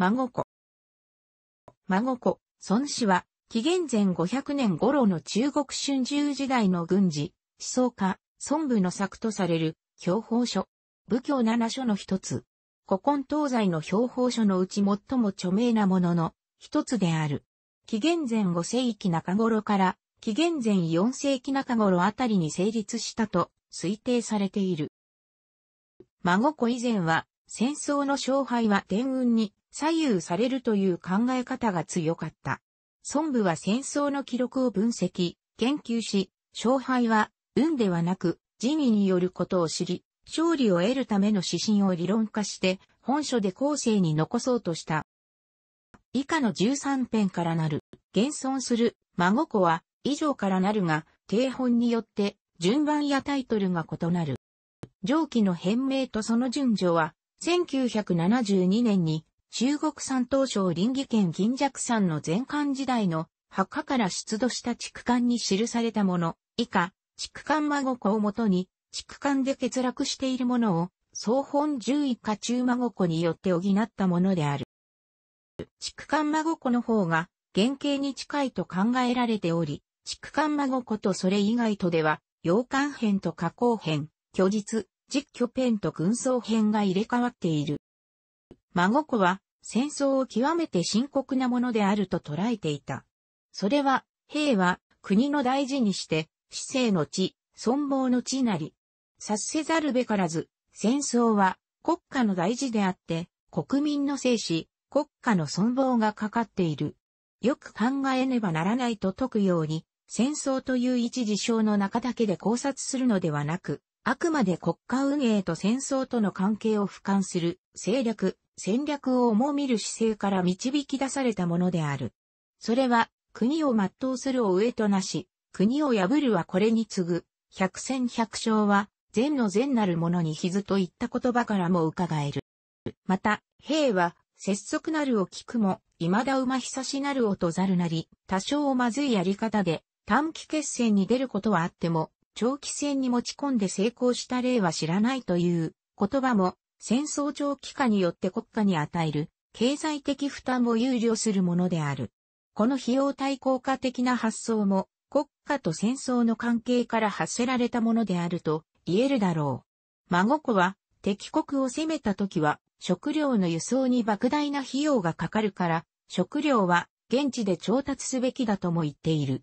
孫子。孫子、孫子は、紀元前500年頃の中国春秋時代の軍事、思想家、孫部の作とされる、標法書。武教七書の一つ。古今東西の標法書のうち最も著名なものの一つである。紀元前5世紀中頃から紀元前4世紀中頃あたりに成立したと推定されている。孫子以前は戦争の勝敗は天運に左右されるという考え方が強かった。孫部は戦争の記録を分析、研究し、勝敗は運ではなく人為によることを知り、勝利を得るための指針を理論化して本書で後世に残そうとした。以下の13編からなる、現存する、孫子は、以上からなるが、定本によって、順番やタイトルが異なる。上記の編名とその順序は、1972年に中国山東省林義県銀弱山の前漢時代の墓から出土した畜間に記されたもの、以下、畜間孫子をもとに、畜間で欠落しているものを、総本獣医家中孫子によって補ったものである。畜間孫子の方が原型に近いと考えられており、畜間孫子とそれ以外とでは、洋館編と加工編、虚実、実ペンと軍装編が入れ替わっている。孫子は戦争を極めて深刻なものであると捉えていた。それは、兵は国の大事にして、死生の地、存亡の地なり、察せざるべからず、戦争は国家の大事であって、国民の生死、国家の存亡がかかっている。よく考えねばならないと説くように、戦争という一事象の中だけで考察するのではなく、あくまで国家運営と戦争との関係を俯瞰する政略、戦略を重みる姿勢から導き出されたものである。それは、国を全うするを上となし、国を破るはこれに次ぐ、百戦百勝は、善の善なるものに傷といった言葉からも伺える。また、兵は、節足なるを聞くも、未だ馬久しなるをとざるなり、多少まずいやり方で、短期決戦に出ることはあっても、長期戦に持ち込んで成功した例は知らないという言葉も戦争長期化によって国家に与える経済的負担を憂慮するものである。この費用対効果的な発想も国家と戦争の関係から発せられたものであると言えるだろう。孫子は敵国を攻めた時は食料の輸送に莫大な費用がかかるから食料は現地で調達すべきだとも言っている。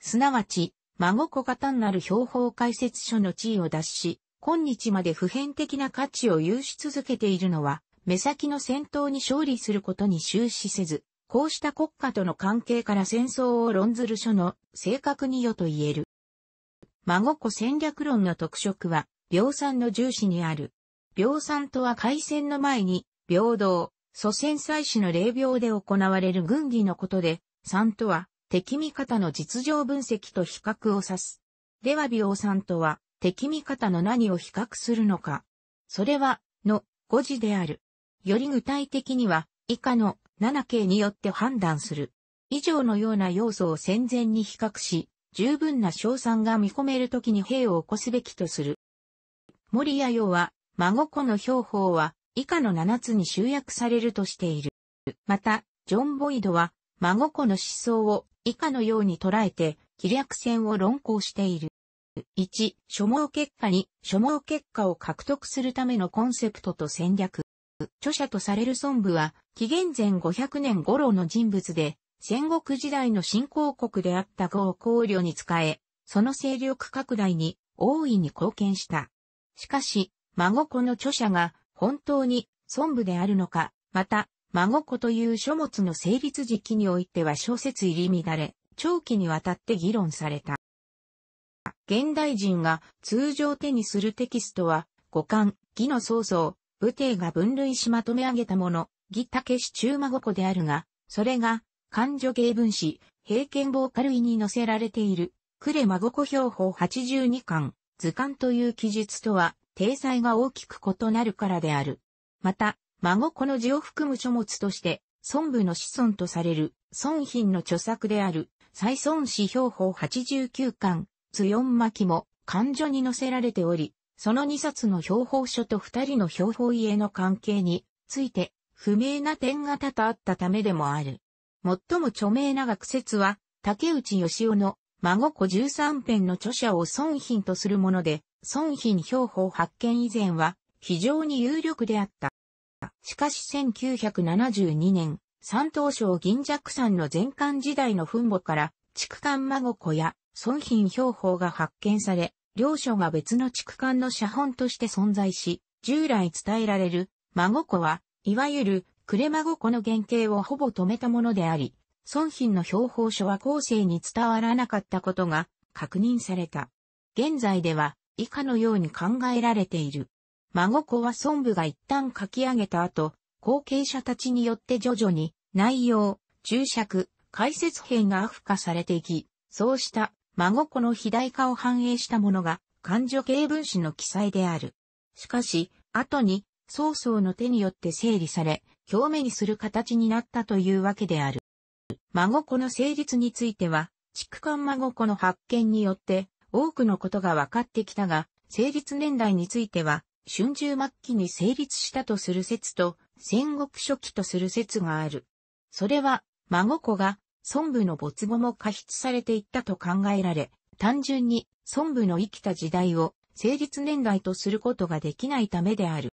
すなわち孫子が単なる標法解説書の地位を脱し、今日まで普遍的な価値を有し続けているのは、目先の戦闘に勝利することに終始せず、こうした国家との関係から戦争を論ずる書の正確によと言える。孫子戦略論の特色は、病産の重視にある。病産とは開戦の前に、平等、祖先祭祀の霊廟で行われる軍議のことで、産とは、敵味方の実情分析と比較を指す。では美容さんとは、敵味方の何を比較するのか。それは、の、誤字である。より具体的には、以下の 7K によって判断する。以上のような要素を戦前に比較し、十分な賞賛が見込めるときに兵を起こすべきとする。森谷洋は、孫子の標法は、以下の7つに集約されるとしている。また、ジョン・ボイドは、孫子の思想を以下のように捉えて、気略戦を論考している。1、所望結果2、所望結果を獲得するためのコンセプトと戦略。著者とされる孫武は、紀元前500年頃の人物で、戦国時代の新興国であった豪考慮に仕え、その勢力拡大に大いに貢献した。しかし、孫子の著者が本当に孫武であるのか、また孫子という書物の成立時期においては小説入り乱れ、長期にわたって議論された。現代人が通常手にするテキストは、五感、義の創造、武帝が分類しまとめ上げたもの、義竹し中孫子であるが、それが、漢女芸文史、平見カ軽いに載せられている、呉孫子標法82巻、図鑑という記述とは、体裁が大きく異なるからである。また、孫子の字を含む書物として、孫部の子孫とされる、孫品の著作である、再孫子標法89巻、津四巻も、漢書に載せられており、その2冊の標法書と2人の標法家の関係について、不明な点が多々あったためでもある。最も著名な学説は、竹内義雄の孫子13編の著者を孫品とするもので、孫品標法発見以前は非常に有力であった。しかし1972年、山東省銀尺山の前館時代の墳墓から、畜間孫子や孫品標法が発見され、両所が別の畜間の写本として存在し、従来伝えられる孫子は、いわゆるクレマ子の原型をほぼ止めたものであり、孫品の標法書は後世に伝わらなかったことが確認された。現在では以下のように考えられている。孫子は孫部が一旦書き上げた後、後継者たちによって徐々に内容、注釈、解説編がアフ化されていき、そうした孫子の肥大化を反映したものが、漢女形文子の記載である。しかし、後に、曹操の手によって整理され、表鳴にする形になったというわけである。孫子の成立については、畜間孫子の発見によって、多くのことが分かってきたが、成立年代については、春秋末期に成立したとする説と、戦国初期とする説がある。それは、孫子が、孫武の没後も過失されていったと考えられ、単純に孫武の生きた時代を成立年代とすることができないためである。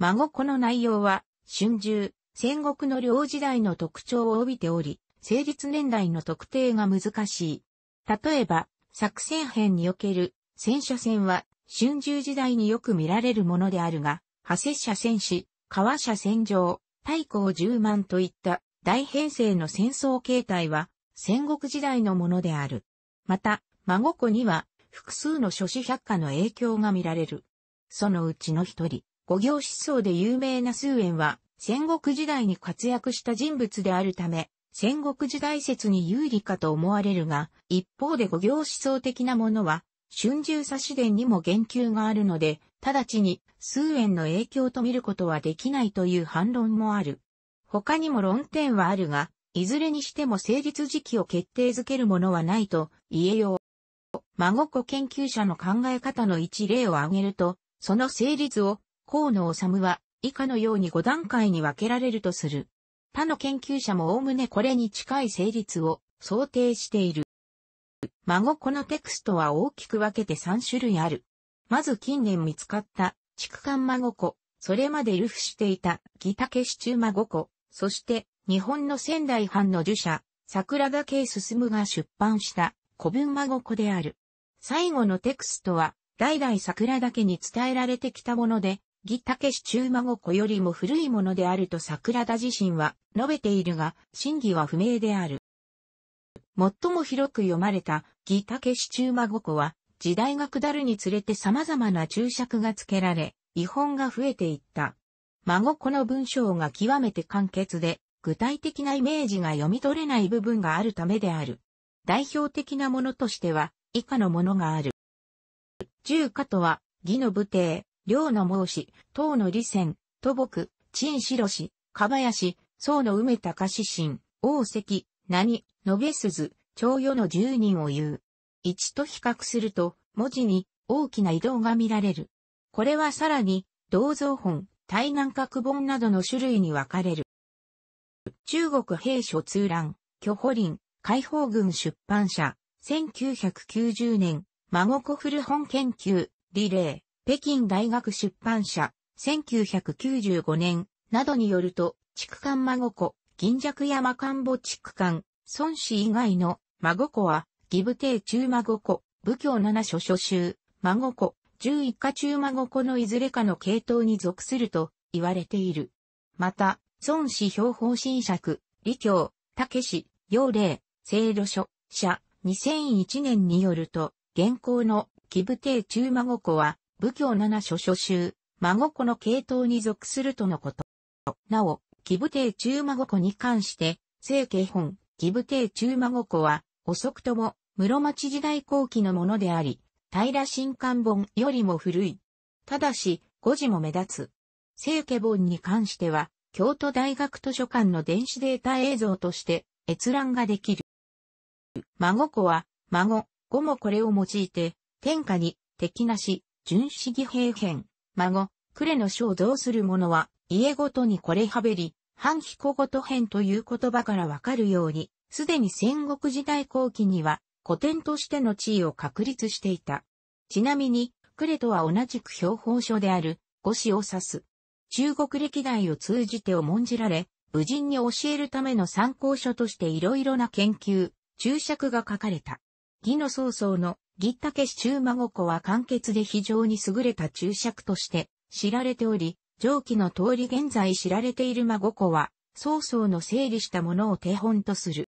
孫子の内容は、春秋、戦国の両時代の特徴を帯びており、成立年代の特定が難しい。例えば、作戦編における戦車戦は春秋時代によく見られるものであるが、派摂社戦士、川社戦場、太閤十万といった大編成の戦争形態は戦国時代のものである。また、孫子には複数の諸子百科の影響が見られる。そのうちの一人、五行思想で有名な数円は戦国時代に活躍した人物であるため、戦国時代説に有利かと思われるが、一方で五行思想的なものは、春秋差し伝にも言及があるので、直ちに数円の影響と見ることはできないという反論もある。他にも論点はあるが、いずれにしても成立時期を決定づけるものはないと言えよう。孫子研究者の考え方の一例を挙げると、その成立を河野治は以下のように5段階に分けられるとする。他の研究者も概ねこれに近い成立を想定している。孫子のテクストは大きく分けて3種類ある。まず近年見つかった、畜間孫子、それまで流布していた、ギタケシチュ孫子、そして、日本の仙台藩の儒者、桜田慶進が出版した、古文孫子である。最後のテクストは、代々桜田家に伝えられてきたもので、ギタケシチュ孫子よりも古いものであると桜田自身は述べているが、真偽は不明である。最も広く読まれた、ギタケシチューマゴコは、時代が下るにつれて様々な注釈が付けられ、違本が増えていった。マゴコの文章が極めて簡潔で、具体的なイメージが読み取れない部分があるためである。代表的なものとしては、以下のものがある。十家とは、義の武帝、領の孟子、唐の李仙、土木、陳四郎氏、かばやし、宋の梅高志神、王石、何、述べすず、長与の十人を言う。一と比較すると、文字に大きな移動が見られる。これはさらに、銅像本、対南角本などの種類に分かれる。中国兵書通覧、巨保林、解放軍出版社、1990年、孫子古本研究、リレー、北京大学出版社、1995年、などによると、畜間孫子、銀尺山官母畜間、孫子以外の孫子は、義武帝中孫子、武教七書書集、孫子、十一家中孫子のいずれかの系統に属すると言われている。また、孫子標方新釈、李教、武氏、陽霊、聖路書、社、2001年によると、現行の義武帝中孫子は、武教七書書集、孫子の系統に属するとのこと。なお、義武帝中孫子に関して、聖家本、義武帝中孫子は、遅くとも、室町時代後期のものであり、平新刊本よりも古い。ただし、誤字も目立つ。聖家本に関しては、京都大学図書館の電子データ映像として閲覧ができる。孫子は、孫、語もこれを用いて、天下に、敵なし、純主義平変。孫、呉の書をどうする者は、家ごとにこれはべり、半彦ごと編という言葉からわかるように、すでに戦国時代後期には古典としての地位を確立していた。ちなみに、クレとは同じく標本書である五子を指す。中国歴代を通じて重んじられ、武人に教えるための参考書としていろいろな研究、注釈が書かれた。義の曹操の義武中孫子は簡潔で非常に優れた注釈として知られており、上記の通り現在知られている孫子は、曹操の整理したものを手本とする。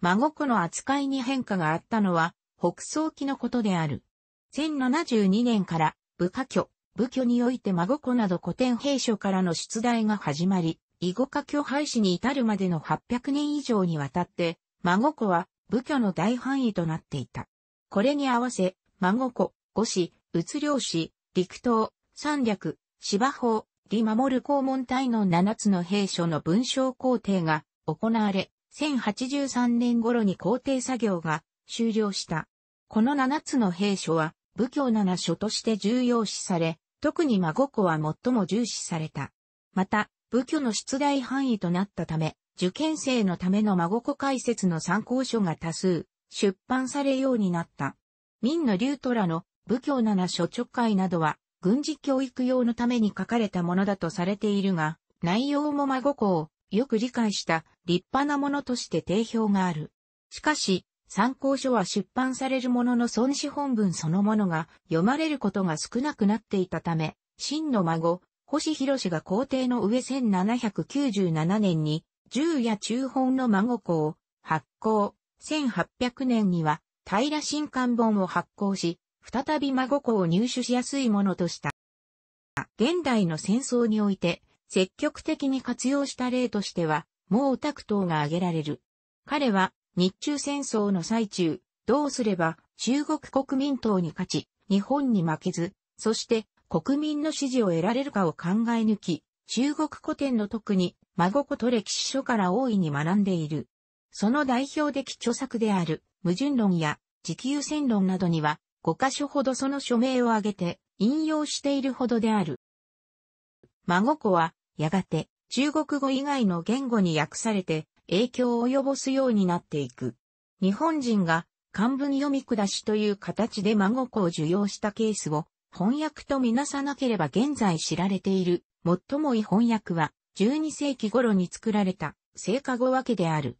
孫子の扱いに変化があったのは、北曹期のことである。1072年から、部下居、部居において孫子など古典兵書からの出題が始まり、囲碁家居廃止に至るまでの800年以上にわたって、孫子は、部居の大範囲となっていた。これに合わせ、孫子、五子、う領子、陸東、三略、芝法、李守る公文隊の7つの兵所の文章工程が行われ、1083年頃に工程作業が終了した。この7つの兵所は、武教7所として重要視され、特に孫子は最も重視された。また、武教の出題範囲となったため、受験生のための孫子解説の参考書が多数出版されようになった。明の竜虎の武教七所直会などは軍事教育用のために書かれたものだとされているが、内容も真心をよく理解した立派なものとして定評がある。しかし、参考書は出版されるものの孫子本文そのものが読まれることが少なくなっていたため、真の孫、星博士が皇帝の上1797年に、銃や中本の孫子を発行、1800年には平新刊本を発行し、再び孫子を入手しやすいものとした。現代の戦争において、積極的に活用した例としては、毛沢東が挙げられる。彼は、日中戦争の最中、どうすれば中国国民党に勝ち、日本に負けず、そして国民の支持を得られるかを考え抜き、中国古典の特に、孫子と歴史書から大いに学んでいる。その代表的著作である、矛盾論や、持久戦論などには、5箇所ほどその署名を挙げて引用しているほどである。孫子は、やがて、中国語以外の言語に訳されて、影響を及ぼすようになっていく。日本人が、漢文読み下しという形で孫子を受容したケースを、翻訳とみなさなければ現在知られている、最もい翻訳は、12世紀頃に作られた、聖火語訳である。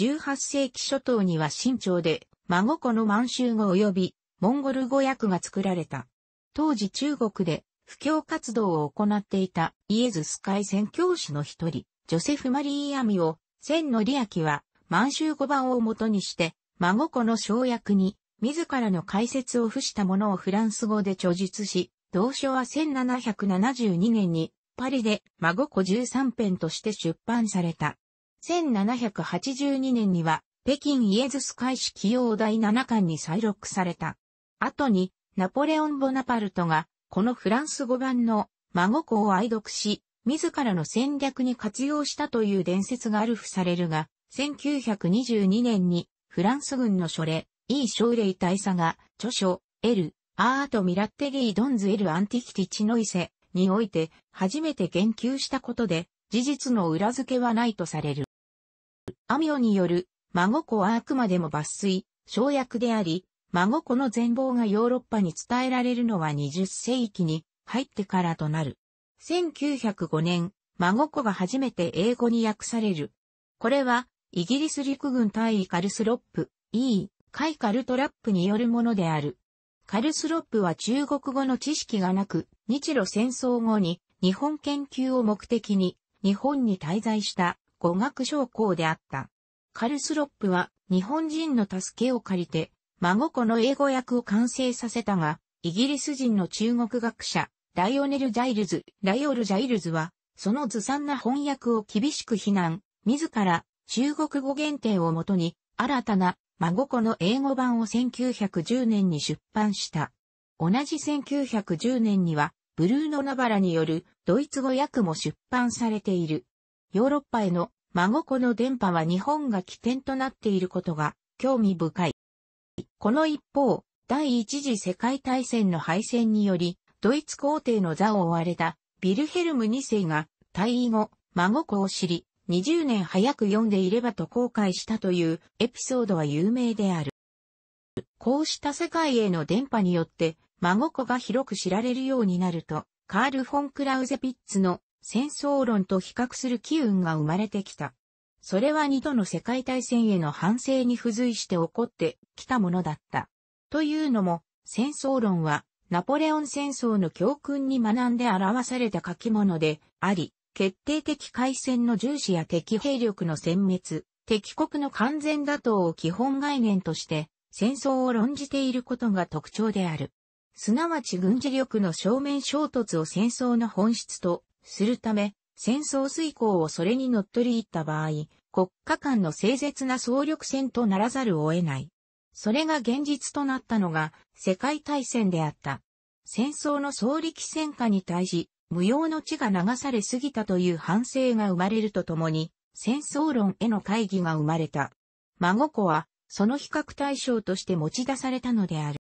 18世紀初頭には新朝で、孫子の満州語及びモンゴル語訳が作られた。当時中国で布教活動を行っていたイエズス会宣教師の一人、ジョセフ・マリー・アミを、千の利明は満州語版を元にして、孫子の生薬に、自らの解説を付したものをフランス語で著述し、同書は1772年にパリで孫子13編として出版された。1782年には北京イエズス会史起用第7巻に再録された。後にナポレオン・ボナパルトがこのフランス語版の孫子を愛読し、自らの戦略に活用したという伝説があるふされるが、1922年にフランス軍の書イー・ショウレイ大佐が著書、エル・アート・ミラッテリー・ドンズ・エル・アンティキティ・チノイセにおいて初めて言及したことで、事実の裏付けはないとされる。アミオによる、孫子はあくまでも抜粋、省略であり、孫子の全貌がヨーロッパに伝えられるのは20世紀に入ってからとなる。1905年、孫子が初めて英語に訳される。これは、イギリス陸軍大尉カルスロップ、E、カイカルトラップによるものである。カルスロップは中国語の知識がなく、日露戦争後に日本研究を目的に日本に滞在した語学将校であった。カルスロップは日本人の助けを借りて孫子の英語訳を完成させたが、イギリス人の中国学者、ライオネル・ジャイルズ、ライオル・ジャイルズは、そのずさんな翻訳を厳しく非難、自ら中国語限定をもとに、新たな孫子の英語版を1910年に出版した。同じ1910年には、ブルーノ・ナバラによるドイツ語訳も出版されている。ヨーロッパへの孫子の電波は日本が起点となっていることが興味深い。この一方、第一次世界大戦の敗戦により、ドイツ皇帝の座を追われたビルヘルム2世が退位後、孫子を知り、20年早く読んでいればと後悔したというエピソードは有名である。こうした世界への電波によって、孫子が広く知られるようになると、カール・フォン・クラウゼピッツの戦争論と比較する機運が生まれてきた。それは二度の世界大戦への反省に付随して起こってきたものだった。というのも、戦争論は、ナポレオン戦争の教訓に学んで表された書き物であり、決定的海戦の重視や敵兵力の殲滅、敵国の完全打倒を基本概念として、戦争を論じていることが特徴である。すなわち軍事力の正面衝突を戦争の本質とするため、戦争遂行をそれに乗っ取り入った場合、国家間の清絶な総力戦とならざるを得ない。それが現実となったのが世界大戦であった。戦争の総力戦下に対し、無用の地が流されすぎたという反省が生まれるとともに、戦争論への会議が生まれた。孫子は、その比較対象として持ち出されたのである。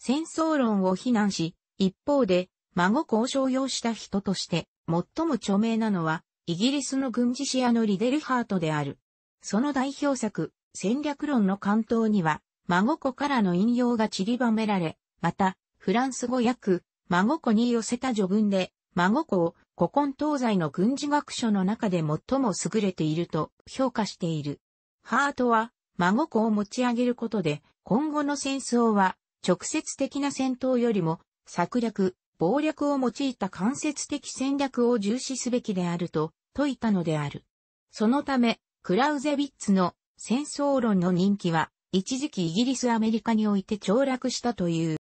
戦争論を非難し、一方で、孫子を商用した人として、最も著名なのは、イギリスの軍事視アのリデルハートである。その代表作、戦略論の関東には、孫子からの引用が散りばめられ、また、フランス語訳、孫子に寄せた序文で、孫子を古今東西の軍事学書の中で最も優れていると評価している。ハートは、孫子を持ち上げることで、今後の戦争は、直接的な戦闘よりも、策略、謀略を用いた間接的戦略を重視すべきであると説いたのである。そのため、クラウゼビッツの戦争論の人気は、一時期イギリスアメリカにおいて凋落したという。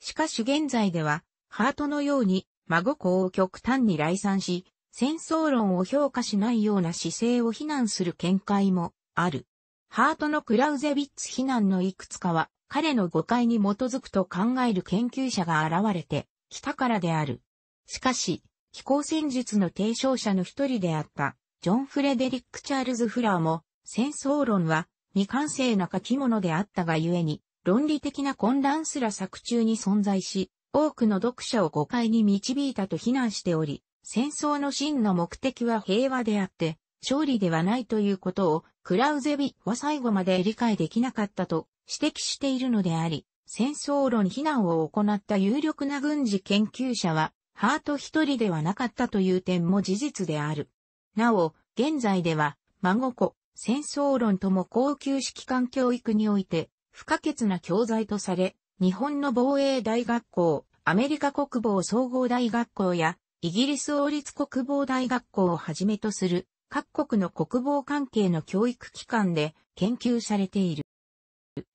しかし現在では、ハートのように、孫子を極端に来賛し、戦争論を評価しないような姿勢を非難する見解もある。ハートのクラウゼビッツ非難のいくつかは、彼の誤解に基づくと考える研究者が現れてたからである。しかし、気候戦術の提唱者の一人であった、ジョン・フレデリック・チャールズ・フラーも、戦争論は未完成な書き物であったがゆえに、論理的な混乱すら作中に存在し、多くの読者を誤解に導いたと非難しており、戦争の真の目的は平和であって、勝利ではないということを、クラウゼビは最後まで理解できなかったと指摘しているのであり、戦争論非難を行った有力な軍事研究者は、ハート一人ではなかったという点も事実である。なお、現在では、孫子、戦争論とも高級指揮官教育において、不可欠な教材とされ、日本の防衛大学校、アメリカ国防総合大学校や、イギリス王立国防大学校をはじめとする、各国の国防関係の教育機関で研究されている。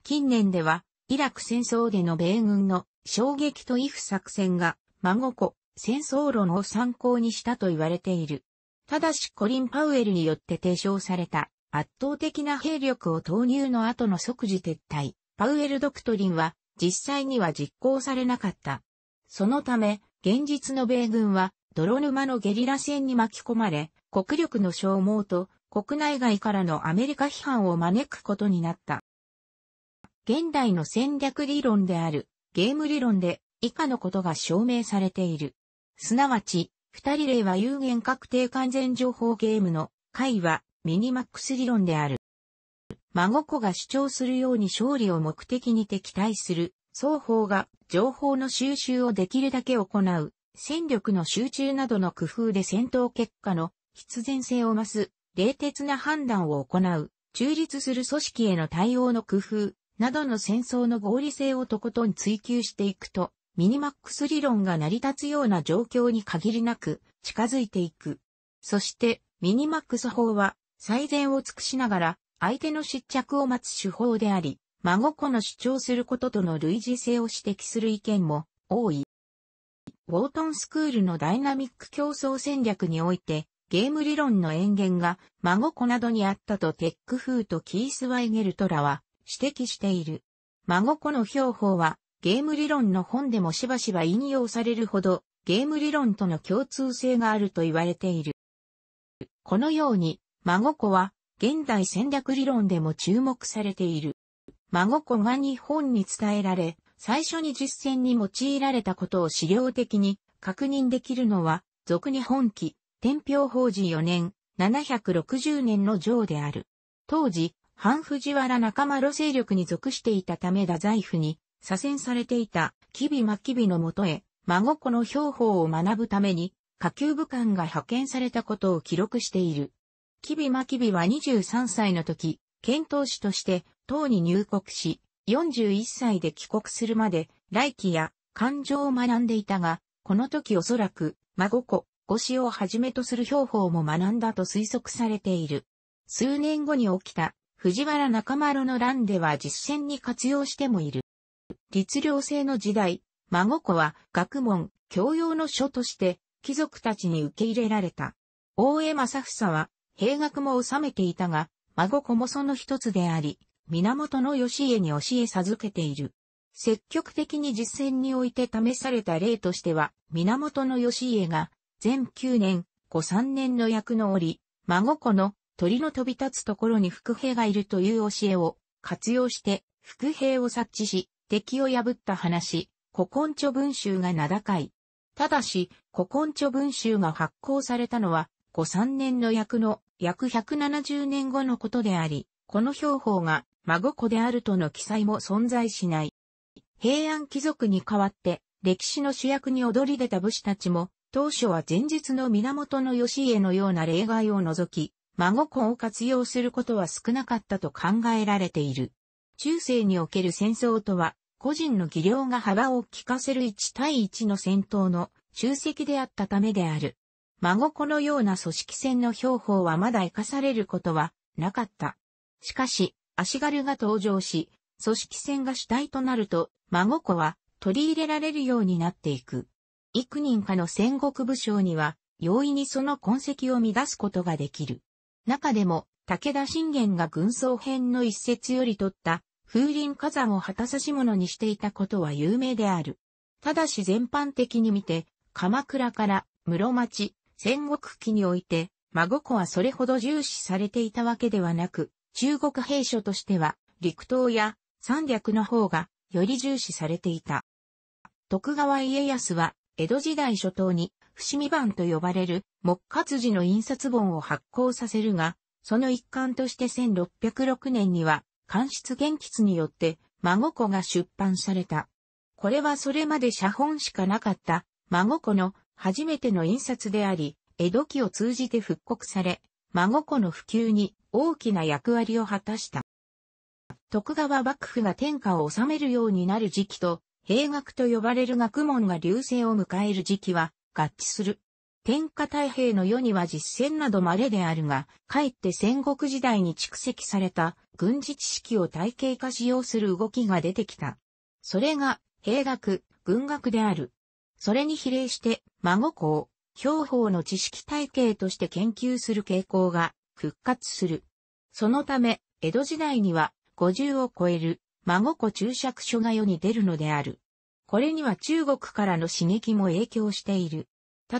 近年では、イラク戦争での米軍の衝撃とイフ作戦が、孫子、戦争論を参考にしたと言われている。ただしコリン・パウエルによって提唱された圧倒的な兵力を投入の後の即時撤退、パウエル・ドクトリンは実際には実行されなかった。そのため、現実の米軍は泥沼のゲリラ戦に巻き込まれ、国力の消耗と国内外からのアメリカ批判を招くことになった。現代の戦略理論であるゲーム理論で以下のことが証明されている。すなわち、二人例は有限確定完全情報ゲームの会はミニマックス理論である。孫子が主張するように勝利を目的に敵対する双方が情報の収集をできるだけ行う戦力の集中などの工夫で戦闘結果の必然性を増す冷徹な判断を行う中立する組織への対応の工夫などの戦争の合理性をとことん追求していくと、ミニマックス理論が成り立つような状況に限りなく近づいていく。そして、ミニマックス法は最善を尽くしながら相手の失着を待つ手法であり、孫子の主張することとの類似性を指摘する意見も多い。ウォートンスクールのダイナミック競争戦略において、ゲーム理論の延言が孫子などにあったとテックフーとキース・ワイゲルトラは指摘している。孫子の標法は、ゲーム理論の本でもしばしば引用されるほど、ゲーム理論との共通性があると言われている。このように、孫子は、現代戦略理論でも注目されている。孫子が日本に伝えられ、最初に実践に用いられたことを資料的に確認できるのは、俗日本期、天平法治4年、760年の上である。当時、反藤原仲間路勢力に属していたため太宰府に左遷されていた吉備真備のもとへ孫子の兵法を学ぶために下級武官が派遣されたことを記録している。吉備真備は23歳の時、遣唐使として唐に入国し、41歳で帰国するまで来期や感情を学んでいたが、この時おそらく孫子、五子をはじめとする兵法も学んだと推測されている。数年後に起きた藤原中丸の乱では実践に活用してもいる。律令制の時代、孫子は学問、教養の書として貴族たちに受け入れられた。大江正房は兵学も治めていたが、孫子もその一つであり、源義家に教え授けている。積極的に実践において試された例としては、源義家が、全9年、5、3年の役の折、孫子の鳥の飛び立つところに伏兵がいるという教えを活用して伏兵を察知し、敵を破った話、古今著文集が名高い。ただし、古今著文集が発行されたのは、古三年の役の約170年後のことであり、この標法が孫子であるとの記載も存在しない。平安貴族に代わって、歴史の主役に躍り出た武士たちも、当初は前日の源義家のような例外を除き、孫子を活用することは少なかったと考えられている。中世における戦争とは、個人の技量が幅を利かせる1対1の戦闘の集積であったためである。孫子のような組織戦の兵法はまだ生かされることはなかった。しかし、足軽が登場し、組織戦が主体となると、孫子は取り入れられるようになっていく。幾人かの戦国武将には、容易にその痕跡を乱すことができる。中でも、武田信玄が軍曹編の一節より取った、風林火山を旗し物にしていたことは有名である。ただし全般的に見て、鎌倉から室町、戦国期において、真心はそれほど重視されていたわけではなく、中国兵所としては、陸島や山略の方がより重視されていた。徳川家康は、江戸時代初頭に伏見版と呼ばれる木活字の印刷本を発行させるが、その一環として1606年には、官室元吉によって、孫子が出版された。これはそれまで写本しかなかった、孫子の初めての印刷であり、江戸期を通じて復刻され、孫子の普及に大きな役割を果たした。徳川幕府が天下を治めるようになる時期と、兵学と呼ばれる学問が流星を迎える時期は、合致する。天下太平の世には実践など稀であるが、かえって戦国時代に蓄積された軍事知識を体系化しようする動きが出てきた。それが、兵学、軍学である。それに比例して、孫子を、兵法の知識体系として研究する傾向が復活する。そのため、江戸時代には50を超える孫子注釈書が世に出るのである。これには中国からの刺激も影響している。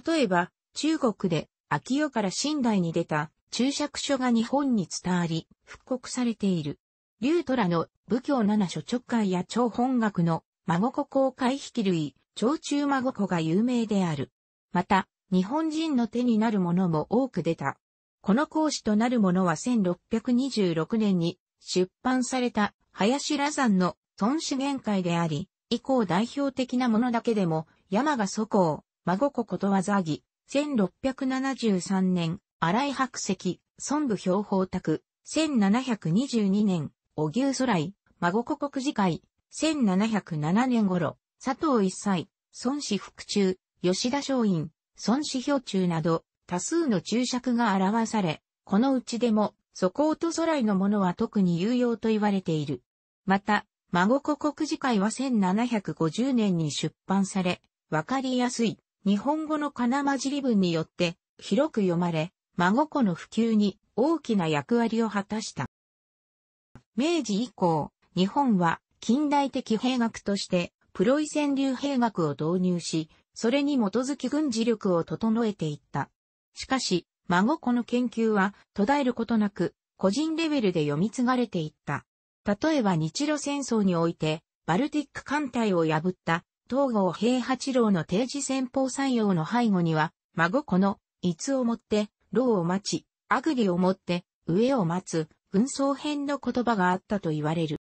例えば、中国で、秋代から新代に出た注釈書が日本に伝わり、復刻されている。竜虎の武教七書直会や超本学の孫子公開引き類、超中孫子が有名である。また、日本人の手になるものも多く出た。この講師となるものは1626年に出版された林羅山の孫子限界であり、以降代表的なものだけでも、山賀祖公、孫子ことわざぎ、1673年、荒井白石、孫部標法卓、1722年、小牛空来、孫子国次会、1707年頃、佐藤一歳、孫子福中、吉田松陰、孫子標中など、多数の注釈が表され、このうちでも、祖公と空来のものは特に有用と言われている。また、孫子国字会は1750年に出版され、わかりやすい日本語の金混じり文によって広く読まれ、孫子の普及に大きな役割を果たした。明治以降、日本は近代的兵学としてプロイセン流兵学を導入し、それに基づき軍事力を整えていった。しかし、孫子の研究は途絶えることなく、個人レベルで読み継がれていった。例えば日露戦争において、バルティック艦隊を破った東郷平八郎の定時戦法採用の背後には、孫子の、逸をもって、老を待ち、あぐりをもって、上を待つ、軍装編の言葉があったと言われる。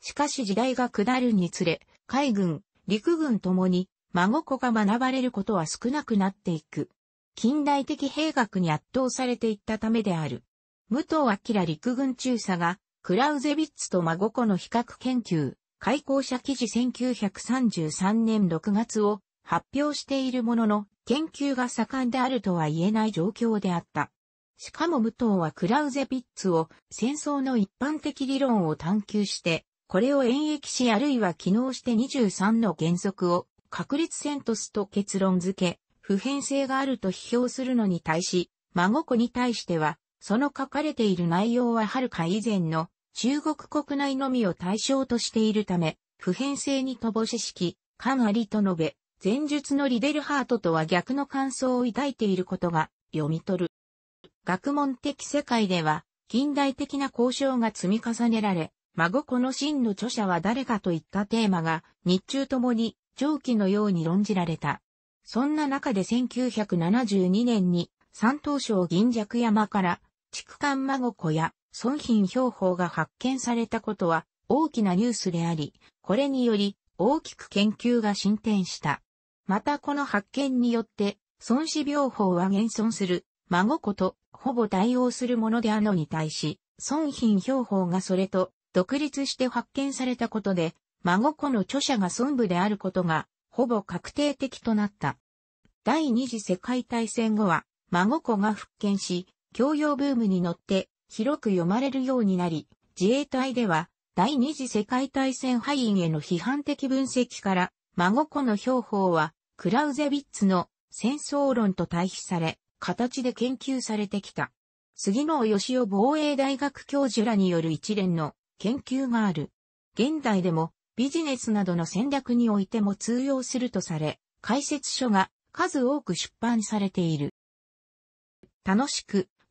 しかし時代が下るにつれ、海軍、陸軍ともに、孫子が学ばれることは少なくなっていく。近代的兵学に圧倒されていったためである。武藤明陸軍中佐がクラウゼビッツと孫子の比較研究、開校者記事1933年6月を発表しているものの、研究が盛んであるとは言えない状況であった。しかも武藤はクラウゼビッツを戦争の一般的理論を探求して、これを演疫しあるいは機能して23の原則を確率線とすと結論付け、普遍性があると批評するのに対し、孫子に対しては、その書かれている内容ははるか以前の中国国内のみを対象としているため、普遍性に乏し式、かなりと述べ、前述のリデルハートとは逆の感想を抱いていることが読み取る。学問的世界では、近代的な交渉が積み重ねられ、孫子の真の著者は誰かといったテーマが日中ともに上記のように論じられた。そんな中で1972年に山東省銀尺山から畜間孫子や孫品標法が発見されたことは大きなニュースであり、これにより大きく研究が進展した。またこの発見によって、孫子病法は現存する孫子とほぼ対応するものであるのに対し、孫品標法がそれと独立して発見されたことで、孫子の著者が孫部であることが、ほぼ確定的となった。第二次世界大戦後は、孫子が復権し、教養ブームに乗って広く読まれるようになり、自衛隊では第二次世界大戦敗因への批判的分析から、孫子の標法は、クラウゼビッツの戦争論と対比され、形で研究されてきた。杉野義雄防衛大学教授らによる一連の研究がある。現代でもビジネスなどの戦略においても通用するとされ、解説書が数多く出版されている。楽しく